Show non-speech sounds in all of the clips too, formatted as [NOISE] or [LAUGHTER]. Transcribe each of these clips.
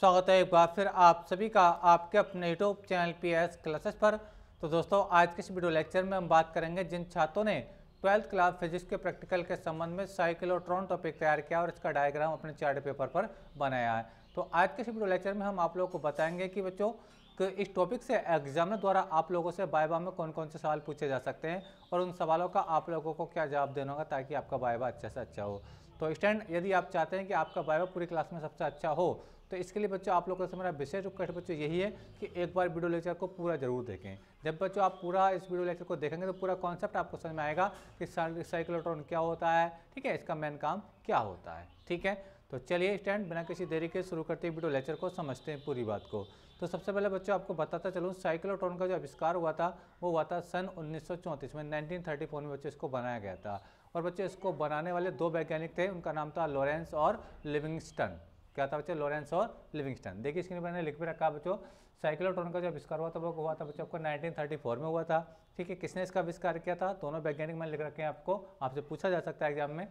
स्वागत है एक बार फिर आप सभी का आपके अपने YouTube channel P S classes पर तो दोस्तों आज के इस वीडियो लेक्चर में हम बात करेंगे जिन छात्रों ने ट्वेल्थ क्लास फिजिक्स के प्रैक्टिकल के संबंध में साइकिलोट्रॉन टॉपिक तैयार किया और इसका डायग्राम अपने चार्ट पेपर पर बनाया है तो आज के इस वीडियो लेक्चर में हम आप लोगों को बताएंगे कि बच्चों इस टॉपिक से एग्जामिनर द्वारा आप लोगों से बाइबा में कौन कौन से सवाल पूछे जा सकते हैं और उन सवालों का आप लोगों को क्या जवाब देना होगा ताकि आपका बाइबा अच्छा से अच्छा हो तो स्टैंड यदि आप चाहते हैं कि आपका बाइबा पूरी क्लास में सबसे अच्छा हो तो इसके लिए बच्चों आप लोगों से मेरा विशेष रिक्वेस्ट बच्चों यही है कि एक बार वीडियो लेक्चर को पूरा जरूर देखें जब बच्चों आप पूरा इस वीडियो लेक्चर को देखेंगे तो पूरा कॉन्सेप्ट आपको समझ में आएगा कि साइक्लोट्रॉन क्या होता है ठीक है इसका मेन काम क्या होता है ठीक है तो चलिए स्टैंड बिना किसी देरी के शुरू करते हैं वीडियो लेक्चर को समझते हैं पूरी बात को तो सबसे पहले बच्चों आपको बताता चलूँ साइक्लोट्रॉन का जो आविष्कार हुआ था वो हुआ था सन उन्नीस में नाइनटीन में बच्चों इसको बनाया गया था और बच्चे इसको बनाने वाले दो वैज्ञानिक थे उनका नाम था लॉरेंस और लिविंगस्टन क्या था बच्चे लॉरेंस और लिविंगस्टन देखिए स्क्रीन पर मैंने लिख भी रखा बच्चों साइक्लोट्रॉन का जो आविष्कार हुआ था वो हुआ था बच्चों आपको 1934 में हुआ था ठीक है किसने इसका आविष्कार किया था दोनों वैज्ञानिक मैंने लिख रखे हैं आपको आपसे पूछा जा सकता है एग्जाम में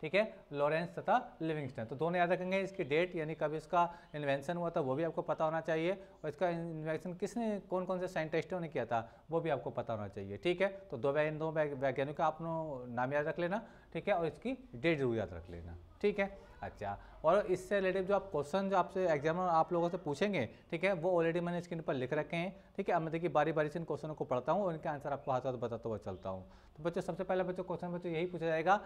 ठीक है लॉरेंस तथा लिविंगस्टन तो दोनों याद रखेंगे इसकी डेट यानी कब इसका इन्वेंशन हुआ था वो भी आपको पता होना चाहिए और इसका इन्वेंशन किसने कौन कौन से साइंटिस्टों ने किया था वो भी आपको पता होना चाहिए ठीक है तो दो इन दो वैज्ञानिक का आप नाम याद रख लेना ठीक है और इसकी डेट जरूर याद रख लेना ठीक है अच्छा और इससे रिलेटिव जो आप क्वेश्चन जो आपसे एग्जाम आप लोगों से पूछेंगे ठीक है वो ऑलरेडी मैंने स्क्रीन पर लिख रखे हैं ठीक है अब मैं देखिए बारी बारी से इन क्वेश्चनों को पढ़ता हूँ उनके आंसर आपको हाथ हाथ बताता हुआ चलता हूँ तो बच्चों सबसे पहले बच्चों क्वेश्चन बच्चों यही पूछा जाएगा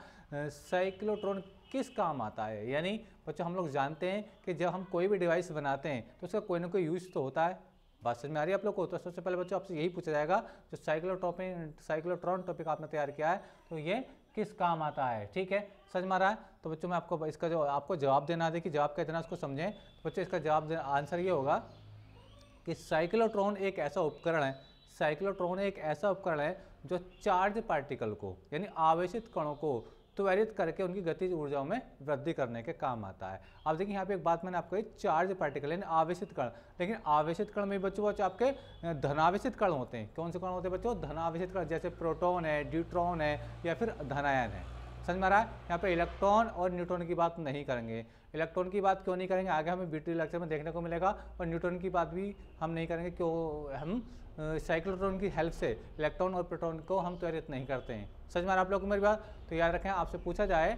साइक्लोट्रॉन किस काम आता है यानी बच्चों हम लोग जानते हैं कि जब हम कोई भी डिवाइस बनाते हैं तो उसका कोई ना कोई यूज़ तो होता है बात समझ में आ रही है आप लोग को तो सबसे पहले बच्चों आपसे यही पूछा जाएगा जो साइक्लोट्रॉपिन साइक्लोट्रॉन टॉपिक आपने तैयार किया है तो ये किस काम आता है ठीक है समझ में आ रहा है तो बच्चों में आपको इसका जो आपको जवाब देना दे कि जवाब क्या देना उसको समझें तो बच्चों इसका जवाब आंसर ये होगा कि साइक्लोट्रॉन एक ऐसा उपकरण है साइक्लोट्रॉन एक ऐसा उपकरण है जो चार्ज पार्टिकल को यानी आवेशित कणों को त्वरित तो करके उनकी गतिज ऊर्जाओं में वृद्धि करने के काम आता है अब देखिए यहाँ पे एक बात मैंने आपको चार्ज पार्टिकल यानी आवेशित कण लेकिन आवेशित कण में बच्चों बच्चों आपके धनावेशित कण होते हैं कौन से कण होते हैं बच्चों धनावेशित कण जैसे प्रोटोन है ड्यूट्रॉन है या फिर धनायन है समझ में आ रहा है यहाँ पर इलेक्ट्रॉन और न्यूट्रॉन की बात नहीं करेंगे इलेक्ट्रॉन की बात क्यों नहीं करेंगे आगे हमें बीटी लेक्चर में देखने को मिलेगा और न्यूट्रॉन की बात भी हम नहीं करेंगे क्यों हम साइक्लोट्रॉन की हेल्प से इलेक्ट्रॉन और प्रोटॉन को हम त्वरित नहीं करते हैं सच में आप लोग मेरी बात तो याद रखें आपसे पूछा जाए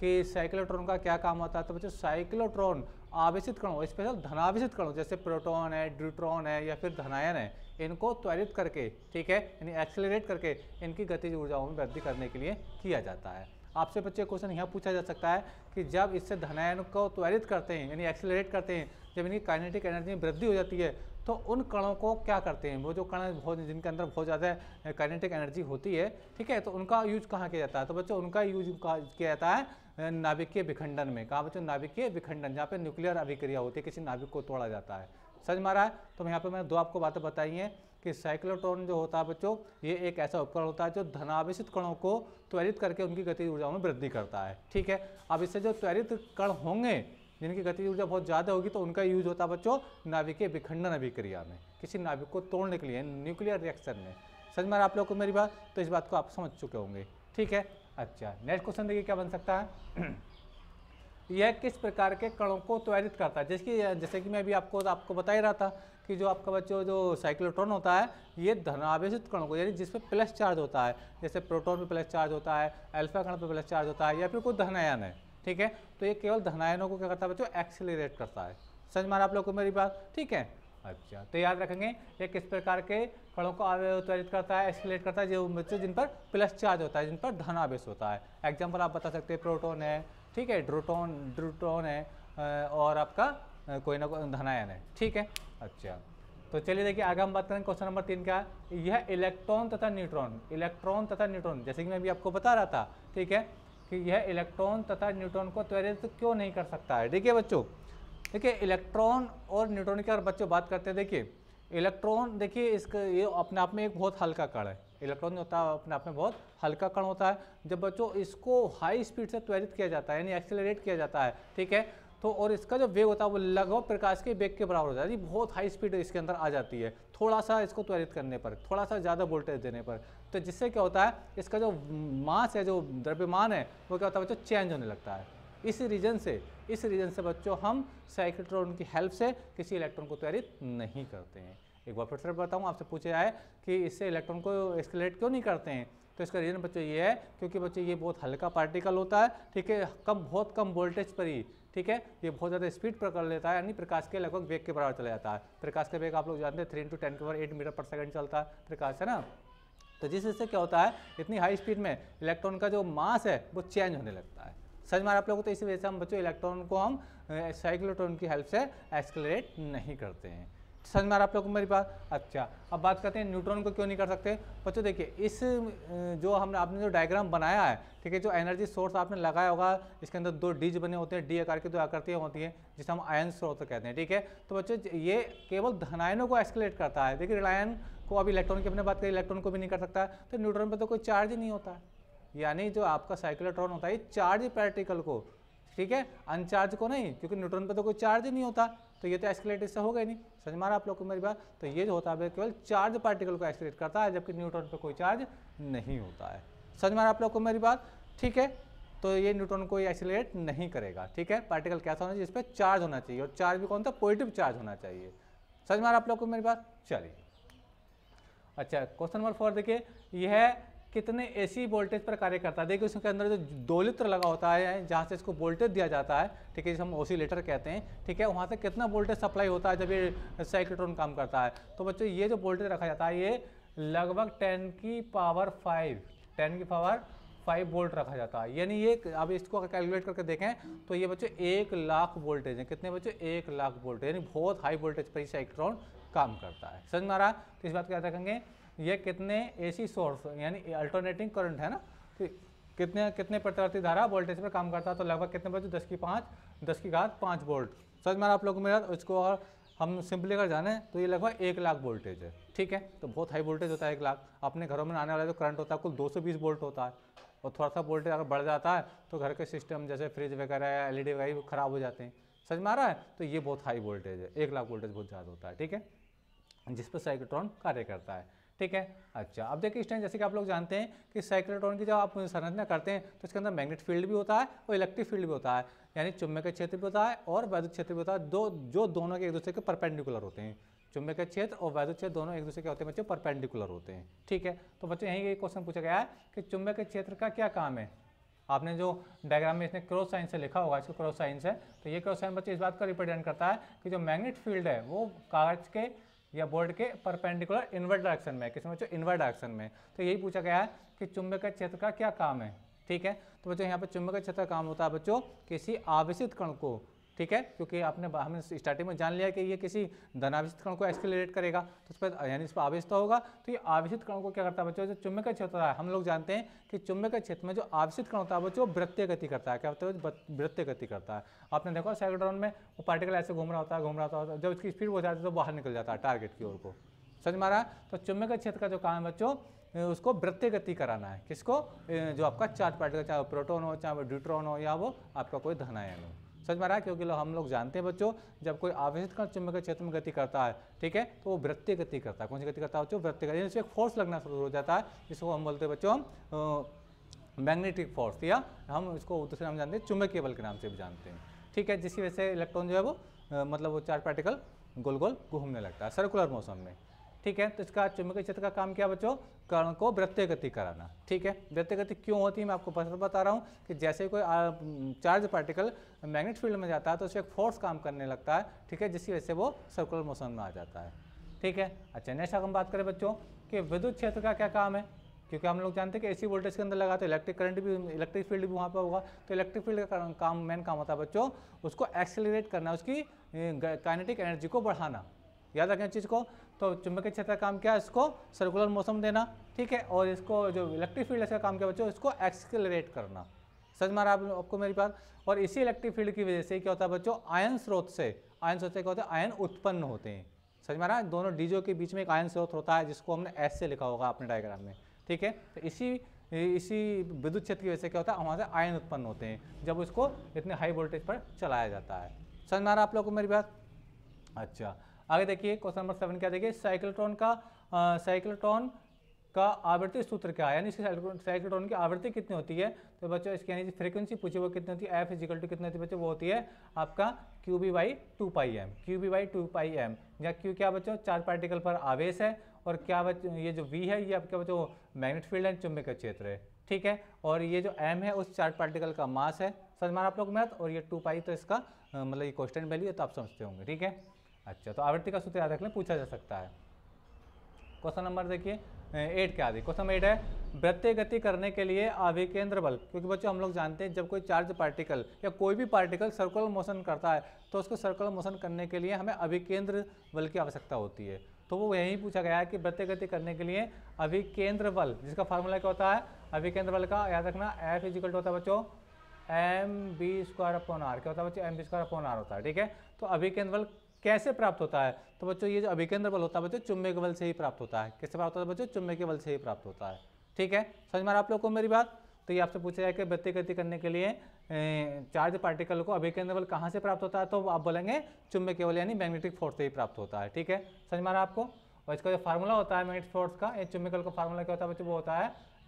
कि साइक्लोट्रॉन का क्या काम होता है तो बच्चे साइक्लोट्रॉन आवेशित कणों स्पेशल धनावेशित कणों जैसे प्रोटॉन है ड्यूट्रॉन है या फिर धनायन है इनको त्वरित करके ठीक है यानी एक्सेलरेट करके इनकी गतिज ऊर्जाओं में वृद्धि करने के लिए किया जाता है आपसे बच्चे क्वेश्चन यहाँ पूछा जा सकता है कि जब इससे धनायन को त्वरित करते हैं यानी एक्सेलरेट करते हैं जब इनकी काइनेटिक एनर्जी में वृद्धि हो जाती है तो उन कणों को क्या करते हैं वो जो कण बहुत जिनके अंदर बहुत ज़्यादा काइनेटिक एनर्जी होती है ठीक है तो उनका यूज कहाँ किया जाता है तो बच्चों उनका यूज किया जाता है नाभिकीय विखंडन में कहा बच्चों नाभिकीय विखंडन जहाँ पे न्यूक्लियर अभिक्रिया होती है किसी नाभिक को तोड़ा जाता है समझ मारा है तो यहाँ पे मैंने दो आपको बातें बताई हैं कि साइक्लोट्रॉन जो होता है बच्चों ये एक ऐसा उपकरण होता है जो धनावेश कणों को त्वरित करके उनकी गति ऊर्जा में वृद्धि करता है ठीक है अब इससे जो त्वरित कण होंगे जिनकी गति ऊर्जा बहुत ज़्यादा होगी तो उनका यूज होता है बच्चों नाभिकीय विखंडन अभिक्रिया में किसी नाभिक को तोड़ने के लिए न्यूक्लियर रिएक्शन में समझ मारा आप लोग को मेरी बात तो इस बात को आप समझ चुके होंगे ठीक है अच्छा नेक्स्ट क्वेश्चन देखिए क्या बन सकता है [CLEARS THROAT] यह किस प्रकार के कणों को त्वरित करता है जिसकी जैसे कि मैं अभी आपको आपको बता ही रहा था कि जो आपका बच्चों जो साइक्लोट्रॉन होता है ये धनावेशित कणों को यानी जिस पर प्लस चार्ज होता है जैसे प्रोटॉन पे प्लस चार्ज होता है अल्फा कण पे प्लस चार्ज होता है या फिर कोई धनायन है ठीक है तो ये केवल धनायनों को क्या करता है बच्चों एक्सीट करता है समझ मारा आप लोग को मेरी बात ठीक है अच्छा तो याद रखेंगे ये किस प्रकार के कणों को त्वरित करता है एक्सीट करता है जो बच्चों जिन पर प्लस चार्ज होता है जिन पर धन होता है एग्जाम्पल आप बता सकते हैं प्रोटोन है ठीक है ड्रोटोन ड्रोटोन है और आपका कोई ना कोई धनायन है ठीक है अच्छा तो चलिए देखिए आगे हम बात करें क्वेश्चन नंबर तीन का यह इलेक्ट्रॉन तथा न्यूट्रॉन इलेक्ट्रॉन तथा न्यूट्रॉन जैसे कि मैं भी आपको बता रहा था ठीक है कि यह इलेक्ट्रॉन तथा न्यूट्रॉन को त्वरित क्यों नहीं कर सकता है ठीक है बच्चों देखिए इलेक्ट्रॉन और न्यूट्रॉन की अगर बच्चों बात करते हैं देखिए इलेक्ट्रॉन देखिए इसका ये अपने आप में एक बहुत हल्का कण है इलेक्ट्रॉन जो होता है अपने आप में बहुत हल्का कण होता है जब बच्चों इसको हाई स्पीड से त्वरित किया जाता है यानी एक्सेलरेट किया जाता है ठीक है तो और इसका जो वेग होता है वो लगभग प्रकाश के वेग के बराबर हो जाता है बहुत हाई स्पीड इसके अंदर आ जाती है थोड़ा सा इसको त्वरित करने पर थोड़ा सा ज़्यादा वोल्टेज देने पर तो जिससे क्या होता है इसका जो मास है जो द्रव्यमान है वो क्या होता है बच्चों चेंज होने लगता है इस रीजन से इस रीजन से बच्चों हम साइक्लोट्रॉन की हेल्प से किसी इलेक्ट्रॉन को त्वरित नहीं करते हैं एक बार फिर से बताऊँ आपसे पूछा जाए कि इससे इलेक्ट्रॉन को एक्सलेट क्यों नहीं करते हैं तो इसका रीज़न बच्चों ये है क्योंकि बच्चों ये बहुत हल्का पार्टिकल होता है ठीक है कम बहुत कम वोल्टेज पर ही ठीक है ये बहुत ज़्यादा स्पीड पर कर लेता है यानी प्रकाश के लगभग वेग के बराबर चला जाता है प्रकाश का वेग आप लोग जानते हैं थ्री इंटू टेन के पावर एट मीटर पर सेकंड चलता है प्रकाश है ना तो जिससे क्या होता है इतनी हाई स्पीड में इलेक्ट्रॉन का जो मास है वो चेंज होने लगता है समझ में आप लोगों को तो इसी वजह से हम बच्चों इलेक्ट्रॉन को हम साइक्लोट्रॉन की हेल्प से एक्सलरेट नहीं करते हैं समझ में आप लोग को मेरी बात अच्छा अब बात करते हैं न्यूट्रॉन को क्यों नहीं कर सकते बच्चों देखिए इस जो हमने आपने जो डायग्राम बनाया है ठीक है जो एनर्जी सोर्स आपने लगाया होगा इसके अंदर दो डीज बने होते हैं डी आकार की दो आकृतियाँ होती हैं जिसे हम आयन स्रोत कहते हैं ठीक है तो बच्चों ये केवल धनायनों को एक्सकलेट करता है देखिए रिलायन को अब इलेक्ट्रॉन की अपने बात करें इलेक्ट्रॉन को भी नहीं कर सकता है तो न्यूट्रॉन पर तो कोई चार्ज ही नहीं होता है यानी जो आपका साइक्लोट्रॉन होता है चार्ज पार्टिकल को ठीक है अनचार्ज को नहीं क्योंकि न्यूट्रॉन पर तो कोई चार्ज ही नहीं होता तो ये तो एस्केलेट इससे होगा ही नहीं समझ मारा आप लोग को मेरी बात तो ये जो होता है केवल चार्ज पार्टिकल को एस्केलेट करता है जबकि न्यूट्रॉन पर कोई चार्ज नहीं होता है समझ मारा आप लोग को मेरी बात ठीक है तो ये न्यूट्रॉन को एस्केलेट नहीं करेगा ठीक है पार्टिकल कैसा होना चाहिए इस पर चार्ज होना चाहिए और चार्ज भी कौन था पॉजिटिव चार्ज होना चाहिए समझ मारा आप लोग को मेरी बात चलिए अच्छा क्वेश्चन नंबर फोर देखिए यह कितने एसी वोल्टेज पर कार्य करता है देखिए उसके अंदर जो दोलित्र लगा होता है जहाँ से इसको वोल्टेज दिया जाता है ठीक है जिसे हम ओसीलेटर कहते हैं ठीक है वहाँ से कितना वोल्टेज सप्लाई होता है जब ये साइक्लोट्रॉन काम करता है तो बच्चों ये जो वोल्टेज रखा जाता है ये लगभग टेन की पावर फाइव टेन की पावर फाइव वोल्ट रखा जाता है यानी ये अब इसको कैलकुलेट करके देखें तो ये बच्चों एक लाख वोल्टेज है कितने बच्चों एक लाख वोल्टेज यानी बहुत हाई वोल्टेज पर ही साइक्ट्रॉन काम करता है समझ में आ रहा है तो इस बात को याद रखेंगे ये कितने एसी सोर्स यानी अल्टरनेटिंग करंट है ना कि कितने कितने प्रतिवर्ती धारा वोल्टेज पर काम करता है तो लगभग कितने बजे दस की पाँच दस की घात पाँच वोल्ट सच मारा आप लोगों मेरा इसको और हम सिंपली अगर जाने तो ये लगभग एक लाख वोल्टेज है ठीक है तो बहुत हाई वोल्टेज होता है एक लाख अपने घरों में आने वाला जो करंट होता है कुल दो वोल्ट होता है और थोड़ा सा वोल्टेज अगर बढ़ जाता है तो घर के सिस्टम जैसे फ्रिज वगैरह या एल वगैरह खराब हो जाते हैं सच में रहा है तो ये बहुत हाई वोल्टेज है एक लाख वोल्टेज बहुत ज़्यादा होता है ठीक है जिस पर साइक्लोट्रॉन कार्य करता है ठीक है अच्छा अब देखिए इस टाइम जैसे कि आप लोग जानते हैं कि साइक्लोट्रॉन की जब आप संरचना करते हैं तो इसके अंदर मैग्नेट फील्ड भी होता है और इलेक्ट्रिक फील्ड भी होता है यानी के क्षेत्र भी होता है और वैद्युत क्षेत्र भी होता है दो जो दोनों के एक दूसरे के परपेंडिकुलर होते हैं के क्षेत्र और वैद्युत क्षेत्र दोनों एक दूसरे के होते हैं बच्चों परपेंडिकुलर होते हैं ठीक है तो बच्चों यहीं एक क्वेश्चन पूछा गया है कि के क्षेत्र का क्या काम है आपने जो डायग्राम में इसने क्रॉस साइन से लिखा होगा इसको क्रॉस साइन है तो ये क्रॉस साइन बच्चे इस बात का रिप्रेजेंट करता है कि जो मैग्नेट फील्ड है वो कागज के या बोर्ड के परपेंडिकुलर इन्वर्ट डायरेक्शन में किसी बच्चों इन्वर्ट डायरेक्शन में तो यही पूछा गया है कि चुंबक क्षेत्र का क्या काम है ठीक है तो बच्चों यहाँ पर चुंबक क्षेत्र का काम होता है बच्चों किसी आवेशित कण को ठीक है क्योंकि आपने हमने स्टार्टिंग में जान लिया कि ये किसी धनावेशित कण को एक्सेलरेट करेगा तो उस पर यानी इस पर तो होगा तो ये आवेशित कण को क्या करता है बच्चों जो का क्षेत्र है हम लोग जानते हैं कि के क्षेत्र में जो आवेशित कण होता है बच्चों वृत्तीय गति करता है क्या होता है वृत्तीय गति करता है आपने देखो सैकड्रॉन में वो पार्टिकल ऐसे घूम रहा होता है घूम रहा होता है जब इसकी स्पीड बहुत जाती है तो बाहर निकल जाता है टारगेट की ओर को समझ मारा तो का क्षेत्र का जो काम है बच्चों उसको वृत्तीय गति कराना है किसको जो आपका चार्ज पार्टिकल चाहे प्रोटोन हो चाहे वो ड्यूट्रॉन हो या वो आपका कोई धनायन हो समझ में आ रहा है क्योंकि लो हम लोग जानते हैं बच्चों जब कोई आवेशित कण चुंबकीय क्षेत्र में गति करता है ठीक है तो वो वृत्तीय गति करता है कौन सी गति करता है बच्चों वृत्तीय गति एक फोर्स लगना शुरू हो जाता है जिसको हम बोलते हैं बच्चों हम मैग्नेटिक फोर्स या हम इसको दूसरे नाम जानते हैं चुंबकीय बल के नाम से भी जानते हैं ठीक है जिसकी वजह से इलेक्ट्रॉन जो है वो मतलब वो चार पार्टिकल गोल गोल घूमने लगता है सर्कुलर मौसम में ठीक है तो इसका चुंबकीय क्षेत्र का काम क्या बच्चों कर्ण को वृत्तीय गति कराना ठीक है वृत्तीय गति क्यों होती है मैं आपको पसंद बता रहा हूँ कि जैसे कोई चार्ज पार्टिकल मैग्नेट फील्ड में जाता है तो उसे एक फोर्स काम करने लगता है ठीक है जिसकी वजह से वो सर्कुलर मोशन में आ जाता है ठीक है अच्छा नेक्स्ट हम बात करें बच्चों कि विद्युत क्षेत्र का क्या काम है क्योंकि हम लोग जानते हैं कि ए वोल्टेज के अंदर लगा तो इलेक्ट्रिक करंट भी इलेक्ट्रिक फील्ड भी वहाँ पर होगा तो इलेक्ट्रिक फील्ड का काम मेन काम होता है बच्चों उसको एक्सेलरेट करना उसकी काइनेटिक एनर्जी को बढ़ाना याद रखें चीज़ को तो चुंबकीय क्षेत्र का काम क्या है इसको सर्कुलर मोशन देना ठीक है और इसको जो इलेक्ट्रिक फील्ड का काम क्या बच्चों इसको एक्सलरेट करना समझ मारा आप आपको मेरी बात और इसी इलेक्ट्रिक फील्ड की वजह से क्या होता है बच्चों आयन स्रोत से आयन स्रोत से क्या होता है आयन उत्पन्न होते हैं समझ मारा दोनों डीजो के बीच में एक आयन स्रोत होता है जिसको हमने एस से लिखा होगा अपने डायग्राम में ठीक है तो इसी इसी विद्युत क्षेत्र की वजह से क्या होता है वहाँ से आयन उत्पन्न होते हैं जब उसको इतने हाई वोल्टेज पर चलाया जाता है समझ मारा आप लोग को मेरी बात अच्छा आगे देखिए क्वेश्चन नंबर सेवन क्या देखिए साइक्लोट्रॉन का साइक्लोट्रॉन का आवृत्ति सूत्र क्या है यानी इसकी साइक्लोट्रॉन की आवृत्ति कितनी होती है तो बच्चों इसकी यानी फ्रीक्वेंसी पूछी वो कितनी होती है एफ इजिकल टू कितनी होती है बच्चों वो होती है आपका Q B by two pi M Q B by two pi M या क्यू क्या बच्चों चार पार्टिकल पर आवेश है और क्या बच्चों ये जो वी है ये आपका बच्चों मैग्नेट फील्ड है का क्षेत्र है ठीक है और ये जो एम है उस चार पार्टिकल का मास है समझ माना आप लोग मैथ और ये टू पाई तो इसका मतलब ये क्वेश्चन वैल्यू है तो आप समझते होंगे ठीक है अच्छा तो आवृत्ति का सूत्र याद रख लें पूछा जा सकता है क्वेश्चन नंबर देखिए एट के आदि क्वेश्चन एट है वृत्ति गति करने के लिए अभिकेंद्र बल क्योंकि बच्चों हम लोग जानते हैं जब कोई चार्ज पार्टिकल या कोई भी पार्टिकल सर्कुलर मोशन करता है तो उसको सर्कुलर मोशन करने के लिए हमें अभिकेंद्र बल की आवश्यकता होती है तो वो यही पूछा गया है कि वृत्य गति करने के लिए अभिकेंद्र बल जिसका फार्मूला क्या होता है अभिकेंद्र बल का याद रखना एफ इजिकल होता है बच्चों M B square upon R क्या होता है बच्चों M B square upon R होता है ठीक है तो अभिकेंद्र बल कैसे प्राप्त होता है तो बच्चों ये जो अभिकेंद्र बल होता है बच्चों चुम्बे के बल से ही प्राप्त होता है कैसे प्राप्त होता है बच्चों चुम्बे के बल से ही प्राप्त होता है ठीक है समझ में आप लोग को मेरी बात तो ये आपसे पूछा जाए कि व्यक्ति गति करने के लिए चार्ज पार्टिकल को अभिकेंद्र बल कहाँ से प्राप्त होता है तो आप बोलेंगे चुम्बे के बल यानी मैग्नेटिक फोर्स से ही प्राप्त होता है ठीक है समझ मारा आपको और इसका जो फार्मूला होता है मैग्नेटिक फोर्स का ये चुम्बिकल का फार्मूला क्या होता है बच्चों वो होता है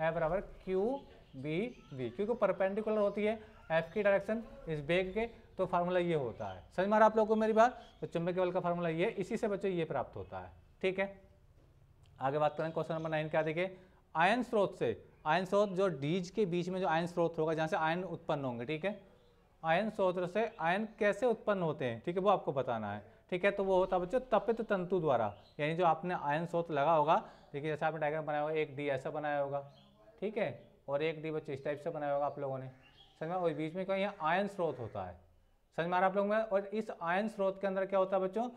एफ बराबर क्यू बी वी क्योंकि परपेंडिकुलर होती है एफ की डायरेक्शन इस बेग के तो फार्मूला ये होता है समझ मारा आप लोग को मेरी बात तो चुंबक बल का फार्मूला ये इसी से बच्चों ये प्राप्त होता है ठीक है आगे बात करें क्वेश्चन नंबर नाइन क्या देखिए आयन स्रोत से आयन स्रोत जो डीज के बीच में जो आयन स्रोत होगा जहाँ से आयन उत्पन्न होंगे ठीक है आयन स्रोत से आयन कैसे उत्पन्न होते हैं ठीक है वो आपको बताना है ठीक है तो वो होता है बच्चों तपित तंतु द्वारा यानी जो आपने आयन स्रोत लगा होगा देखिए जैसे आपने डायग्राम बनाया होगा एक डी ऐसा बनाया होगा ठीक है और एक डी बच्चों इस टाइप से बनाया होगा आप लोगों ने समझ और बीच में कहीं आयन स्रोत होता है समझ में आ रहा आप लोग में और इस आयन स्रोत के अंदर क्या होता है बच्चों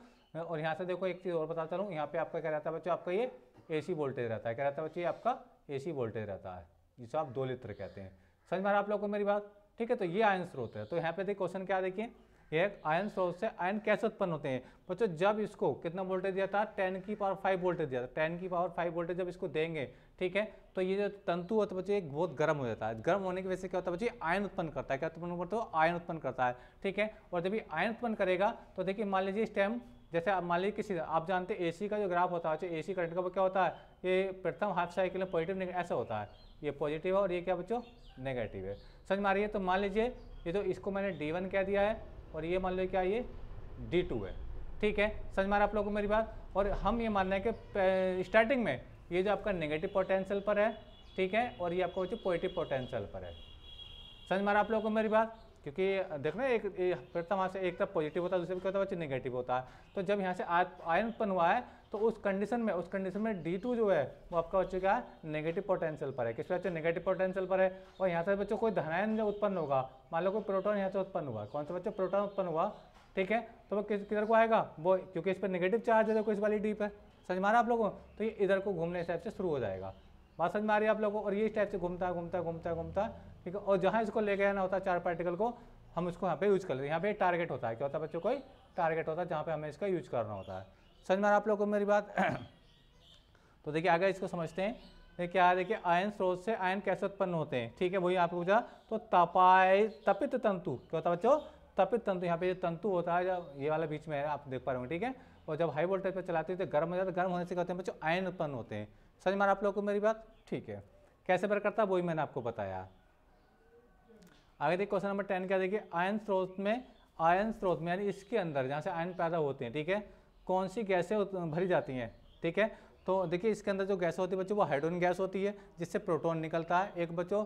और यहाँ से देखो एक चीज़ और बता चलूँ यहाँ पे आपका क्या रहता है बच्चों आपका ये एसी वोल्टेज रहता है क्या रहता है बच्चों ये आपका एसी वोल्टेज रहता है जिसे आप दो लित्र कहते हैं समझ में आ रहा आप लोग को मेरी बात ठीक है तो ये आयन स्रोत है तो यहाँ पे देखिए क्वेश्चन क्या देखिए ये आयन स्रोत से आयन कैसे उत्पन्न होते हैं बच्चों जब इसको कितना वोल्टेज दिया था टेन की पावर फाइव वोल्टेज दिया था टेन की पावर फाइव वोल्टेज जब इसको देंगे ठीक है तो ये जो तंतु होता है बच्चे बहुत गर्म हो जाता है गर्म होने की वजह से क्या होता है बच्चे आयन उत्पन्न करता है क्या उत्पन्न करता है आयन उत्पन्न करता है ठीक है और जब ये आयन उत्पन्न करेगा तो देखिए मान लीजिए स्टेम जैसे आप मान लीजिए किसी आप जानते हैं एसी का जो ग्राफ होता है एसी करंट का वो क्या होता है ये प्रथम हाफ साइकिल में पॉजिटिव ऐसा होता है ये पॉजिटिव है और ये क्या बच्चों नेगेटिव है समझ में आ रही है तो मान लीजिए ये तो इसको मैंने डी वन कह दिया है और ये मान लो क्या ये डी टू है ठीक है समझ में आ रहा आप लोगों को मेरी बात और हम ये मानना है कि स्टार्टिंग में ये जो आपका नेगेटिव पोटेंशियल पर है ठीक है और ये आपका बच्चों पॉजिटिव पोटेंशियल पर है समझ मारा आप लोगों को मेरी बात क्योंकि देख रहे एक प्रथम तो वहाँ से एक तरफ पॉजिटिव होता है दूसरे तरफ बच्चे नेगेटिव होता है तो जब यहाँ से आयन उत्पन्न हुआ है तो उस कंडीशन में उस कंडीशन में डी टू जो है वो आपका बच्चों क्या नेगेटिव पोटेंशियल पर है किस बच्चे नेगेटिव पोटेंशियल पर है और यहाँ से बच्चों कोई धनायन जो उत्पन्न होगा मान लो कोई प्रोटोन यहाँ से उत्पन्न हुआ कौन सा बच्चों प्रोटोन उत्पन्न हुआ ठीक है तो वो किस किधर को आएगा वो क्योंकि इस पर नेगेटिव चार्ज है तो इस वाली डी पर समझ मारा आप लोगों तो ये इधर को घूमने इस टाइप से शुरू हो जाएगा बात समझ मारी आप लोगों को और ये इस टाइप से घूमता घूमता घूमता घूमता ठीक है और जहाँ इसको लेके आना होता है चार पार्टिकल को हम उसको यहाँ पे यूज कर लेते हैं यहाँ पे टारगेट होता है क्या होता है बच्चों कोई टारगेट होता है जहाँ पे हमें इसका यूज करना होता है समझ मारा आप लोग को मेरी बात [CLEARS THROAT] तो देखिए आगे इसको समझते हैं देखिए क्या है देखिए आयन स्रोत से आयन कैसे उत्पन्न होते हैं ठीक है वही आप पूछा तो तपाए तपित तंतु क्या होता है बच्चों तपित तंतु यहाँ पे जो तंतु होता है ये वाला बीच में है आप देख पा रहे हो ठीक है और जब हाई वोल्टेज पर चलाते हैं तो गर्म हो जाता है गर्म होने से कहते हैं बच्चों आयन उत्पन्न होते हैं समझ मार आप लोग को मेरी बात ठीक है कैसे पर करता वही मैंने आपको बताया आगे देखिए क्वेश्चन नंबर टेन क्या देखिए आयन स्रोत में आयन स्रोत में यानी इसके अंदर जहाँ से आयन पैदा होते हैं ठीक है कौन सी गैसें भरी जाती हैं ठीक है तो देखिए इसके अंदर जो गैस होती है बच्चों वो हाइड्रोजन गैस होती है जिससे प्रोटॉन निकलता है एक बच्चों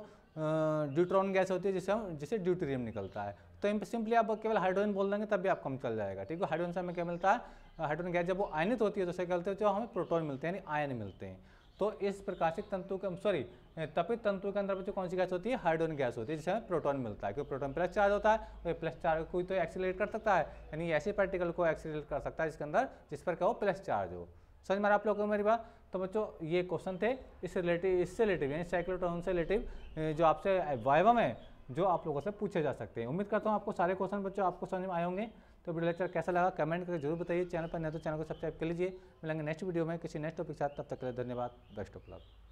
ड्यूट्रॉन गैस होती है जिससे हम जिससे ड्यूटेरियम निकलता है तो सिंपली आप केवल हाइड्रोजन बोल देंगे तब भी आपको हम चल जाएगा ठीक है हाइड्रोजन से हमें क्या मिलता है हाइड्रोजन गैस जब वो आयनित होती है तो उसे कहते हैं जो हमें प्रोटोन मिलते हैं यानी आयन मिलते हैं तो इस प्रकाशित तंतु के सॉरी तपित तंतु के अंदर जो कौन सी गैस होती है हाइड्रोजन गैस होती है जिससे हमें प्रोटोन मिलता है क्योंकि प्रोटोन प्लस चार्ज होता है और प्लस चार्ज कोई तो एक्सीट कर सकता है यानी ऐसे पार्टिकल को एक्सीट कर सकता है जिसके अंदर जिस पर क्या हो प्लस चार्ज हो समझ में आप लोगों को मेरी बात तो बच्चों ये क्वेश्चन थे इस रिलेटिव इससे रिलेटिव यानी साइक्लोटोन से रिलेटिव जो आपसे वाइवा में जो आप लोगों से पूछे जा सकते हैं उम्मीद करता हूँ आपको सारे क्वेश्चन बच्चों आपको समझ में आए होंगे तो वीडियो लेक्चर कैसा लगा कमेंट करके जरूर बताइए चैनल पर नहीं तो चैनल को सब्सक्राइब कर लीजिए मिलेंगे नेक्स्ट वीडियो में किसी नेक्स्ट टॉपिक के साथ तब तक के लिए धन्यवाद बेस्ट ऑफ लक